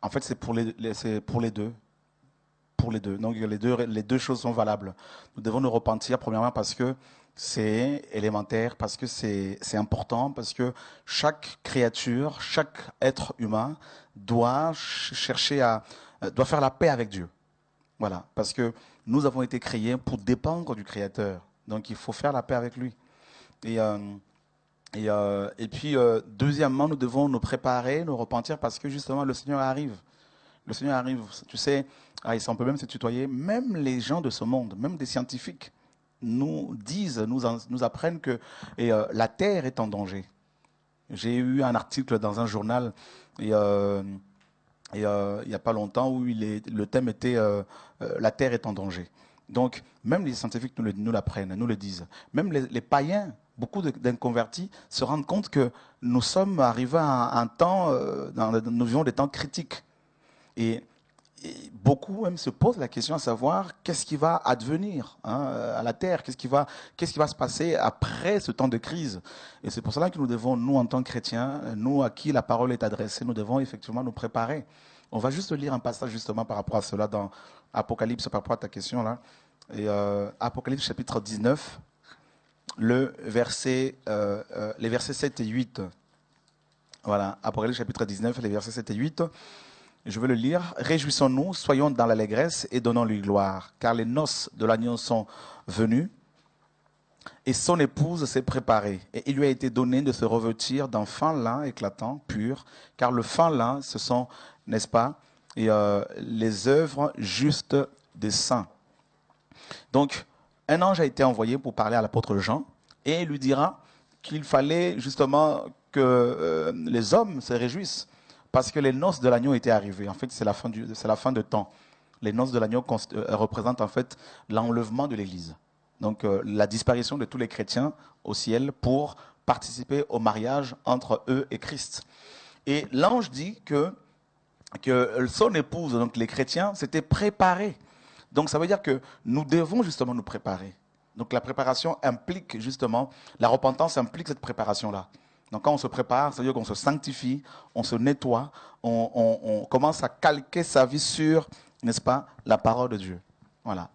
En fait, c'est pour les, deux. Pour les deux. Donc les deux, choses sont valables. Nous devons nous repentir, premièrement, parce que c'est élémentaire, parce que c'est important, parce que chaque créature, chaque être humain doit chercher à, euh, doit faire la paix avec Dieu. Voilà, parce que nous avons été créés pour dépendre du Créateur. Donc il faut faire la paix avec lui. Et euh, et, euh, et puis, euh, deuxièmement, nous devons nous préparer, nous repentir parce que justement, le Seigneur arrive. Le Seigneur arrive. Tu sais, ah, on peut même se tutoyer. Même les gens de ce monde, même des scientifiques, nous disent, nous, nous apprennent que et, euh, la Terre est en danger. J'ai eu un article dans un journal et, et il n'y a pas longtemps où il est, le thème était La Terre est en danger. Donc, même les scientifiques nous l'apprennent, nous, nous le disent. Même les, les païens beaucoup d'inconvertis se rendent compte que nous sommes arrivés à un temps, euh, dans, nous vivons des temps critiques. Et, beaucoup même se posent la question à savoir qu'est-ce qui va advenir hein, à la Terre, qu'est-ce qui, va, qu'est-ce qui va se passer après ce temps de crise. Et c'est pour cela que nous devons, nous en tant que chrétiens, nous à qui la parole est adressée, nous devons effectivement nous préparer. On va juste lire un passage justement par rapport à cela dans Apocalypse, par rapport à ta question là. Et, euh, Apocalypse chapitre 19, le verset, euh, euh, les versets 7 et 8. Voilà, Apocalypse chapitre 19, les versets 7 et 8. Je veux le lire. Réjouissons-nous, soyons dans l'allégresse et donnons-lui gloire, car les noces de l'agneau sont venues et son épouse s'est préparée. Et il lui a été donné de se revêtir d'un fin lin éclatant, pur, car le fin lin, ce sont, n'est-ce pas, euh, les œuvres justes des saints. Donc, un ange a été envoyé pour parler à l'apôtre Jean et il lui dira qu'il fallait justement que euh, les hommes se réjouissent parce que les noces de l'agneau étaient arrivées. En fait, c'est la fin du, de temps. Les noces de l'agneau euh, représentent en fait l'enlèvement de l'Église. Donc euh, la disparition de tous les chrétiens au ciel pour participer au mariage entre eux et Christ. Et l'ange dit que, que son épouse, donc les chrétiens, s'étaient préparés donc ça veut dire que nous devons justement nous préparer. Donc la préparation implique justement, la repentance implique cette préparation-là. Donc quand on se prépare, c'est-à-dire qu'on se sanctifie, on se nettoie, on, on, commence à calquer sa vie sur, n'est-ce pas, la parole de Dieu. Voilà.